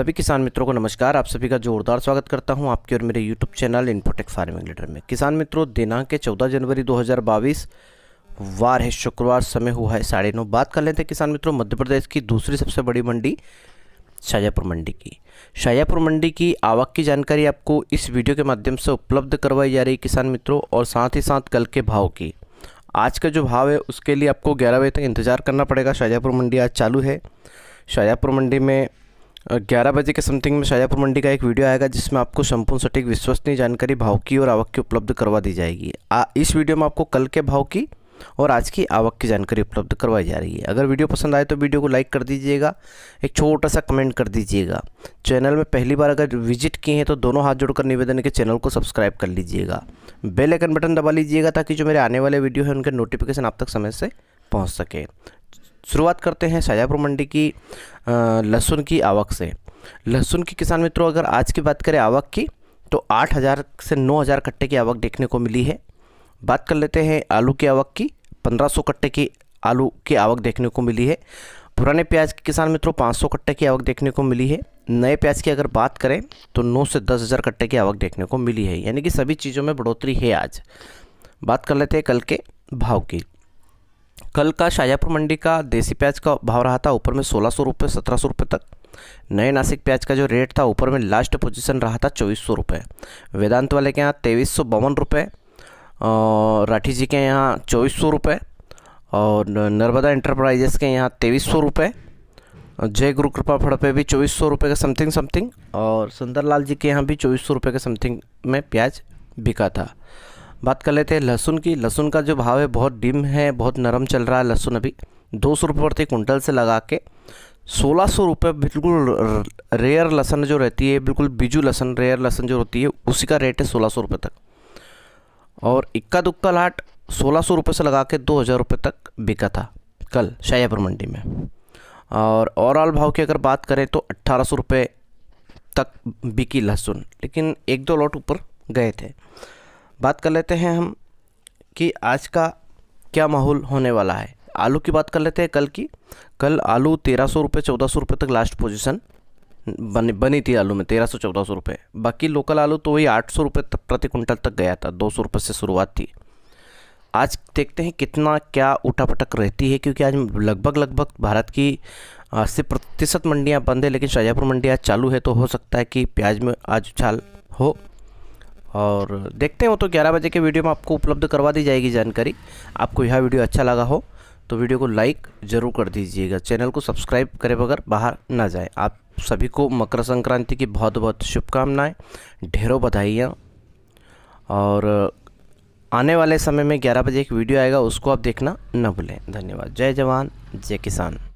सभी किसान मित्रों को नमस्कार आप सभी का जोरदार स्वागत करता हूं आपके और मेरे YouTube channel infotech farming leader में किसान मित्रों दिनांक है चौदह जनवरी 2022 वार है शुक्रवार समय हुआ है साढ़े नौ बात कर लेते हैं किसान मित्रों मध्य प्रदेश की दूसरी सबसे बड़ी मंडी शाजापुर मंडी की शाजापुर मंडी की आवक की जानकारी आपको इस वीडियो के माध्यम से उपलब्ध करवाई जा रही है किसान मित्रों और साथ ही साथ कल के भाव की आज का जो भाव है उसके लिए आपको ग्यारह बजे तक इंतज़ार करना पड़ेगा शाजापुर मंडी आज चालू है शाजापुर मंडी में ग्यारह बजे के समथिंग में शाजापुर मंडी का एक वीडियो आएगा जिसमें आपको संपूर्ण सटीक विश्वसनीय जानकारी भाव की और आवक की उपलब्ध करवा दी जाएगी आ, इस वीडियो में आपको कल के भाव की और आज की आवक की जानकारी उपलब्ध करवाई जा रही है अगर वीडियो पसंद आए तो वीडियो को लाइक कर दीजिएगा एक छोटा सा कमेंट कर दीजिएगा चैनल में पहली बार अगर विजिट किए हैं तो दोनों हाथ जोड़कर निवेदन है कि चैनल को सब्सक्राइब कर लीजिएगा बेल आइकन बटन दबा लीजिएगा ताकि जो मेरे आने वाले वीडियो हैं उनके नोटिफिकेशन आप तक समय से पहुँच सके शुरुआत करते हैं शाजापुर मंडी की लहसुन की आवक से लहसुन की किसान मित्रों अगर आज की बात करें आवक की तो आठ हज़ार से नौ हज़ार कट्टे की आवक देखने को मिली है बात कर लेते हैं आलू की आवक की पंद्रह सौ कट्टे की आलू की आवक देखने को मिली है पुराने प्याज के किसान मित्रों पाँच सौ कट्टे की आवक देखने को मिली है नए प्याज की अगर बात करें तो नौ से दस हज़ार कट्टे की आवक देखने को मिली है यानी कि सभी चीज़ों में बढ़ोतरी है आज बात कर लेते हैं कल के भाव की कल का शाजापुर मंडी का देसी प्याज का भाव रहा था ऊपर में सोलह सौ रुपये सत्रह सौ रुपये तक नए नासिक प्याज का जो रेट था ऊपर में लास्ट पोजीशन रहा था चौबीस सौ रुपये वेदांत वाले के यहाँ तेईस सौ बावन रुपये राठी जी के यहाँ चौबीस सौ रुपये और नर्मदा इंटरप्राइजेस के यहाँ तेईस सौ रुपये जय गुरु कृपा फड़पे भी चौबीस सौ रुपये का समथिंग समथिंग और सुंदरलाल जी के यहाँ भी चौबीस सौ रुपये के समथिंग में प्याज बिका था बात कर लेते हैं लहसुन की लहसुन का जो भाव है बहुत डिम है बहुत नरम चल रहा है लहसुन अभी दो सौ रुपये प्रति कुंटल से लगा के सोलह सौ रुपये बिल्कुल रेयर लहसन जो रहती है बिल्कुल बिजू लहसन रेयर लहसन जो होती है उसी का रेट है सोलह सौ रुपये तक और इक्का दुक्का लाट सोलह सौ रुपये से लगा के दो हज़ार रुपये तक बिका था कल शाहजहाँपुर मंडी में और ओवरऑल भाव की अगर बात करें तो अट्ठारह सौ रुपये तक बिकी लहसुन लेकिन एक दो लॉट ऊपर गए थे बात कर लेते हैं हम कि आज का क्या माहौल होने वाला है आलू की बात कर लेते हैं कल की कल आलू तेरह सौ रुपये चौदह सौ रुपये तक लास्ट पोजीशन बनी बनी थी आलू में तेरह सौ चौदह सौ रुपये बाकी लोकल आलू तो वही आठ सौ रुपये प्रति क्विंटल तक गया था दो सौ रुपये से शुरुआत थी आज देखते हैं कितना क्या उठापटक रहती है क्योंकि आज लगभग लगभग भारत की अस्सी प्रतिशत मंडियाँ बंद है लेकिन शाहजहाँपुर मंडी आज चालू है तो हो सकता है कि प्याज में आज उछाल हो और देखते हो तो 11 बजे के वीडियो में आपको उपलब्ध करवा दी जाएगी जानकारी आपको यह वीडियो अच्छा लगा हो तो वीडियो को लाइक ज़रूर कर दीजिएगा चैनल को सब्सक्राइब करे बगैर बाहर ना जाए आप सभी को मकर संक्रांति की बहुत बहुत शुभकामनाएँ ढेरों बधाइयाँ और आने वाले समय में 11 बजे एक वीडियो आएगा उसको आप देखना न भूलें धन्यवाद जय जवान जय किसान